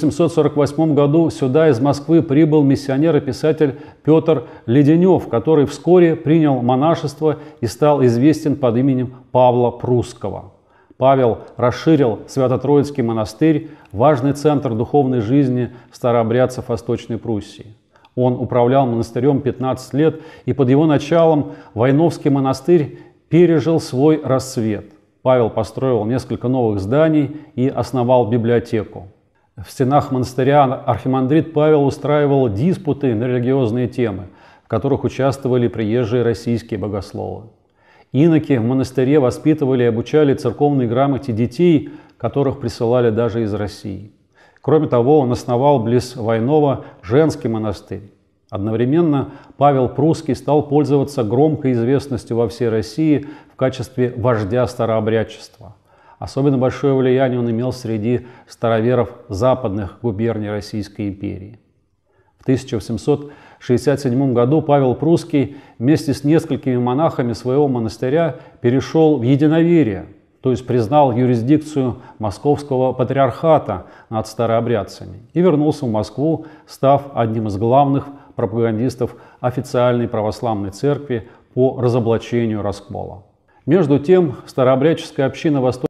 1748 году сюда из Москвы прибыл миссионер и писатель Петр Леденев, который вскоре принял монашество и стал известен под именем Павла Прусского. Павел расширил Свято-Троицкий монастырь, важный центр духовной жизни старообрядцев Восточной Пруссии. Он управлял монастырем 15 лет, и под его началом Войновский монастырь пережил свой рассвет. Павел построил несколько новых зданий и основал библиотеку в стенах монастыря архимандрит Павел устраивал диспуты на религиозные темы, в которых участвовали приезжие российские богословы. Иноки в монастыре воспитывали и обучали церковной грамоте детей, которых присылали даже из России. Кроме того, он основал близ Войнова женский монастырь. Одновременно Павел Прусский стал пользоваться громкой известностью во всей России в качестве вождя старообрядчества – Особенно большое влияние он имел среди староверов западных губерний Российской империи. В 1767 году Павел Прусский вместе с несколькими монахами своего монастыря перешел в единоверие, то есть признал юрисдикцию московского патриархата над старообрядцами и вернулся в Москву, став одним из главных пропагандистов официальной православной церкви по разоблачению раскола. Между тем, старообрядческая община восток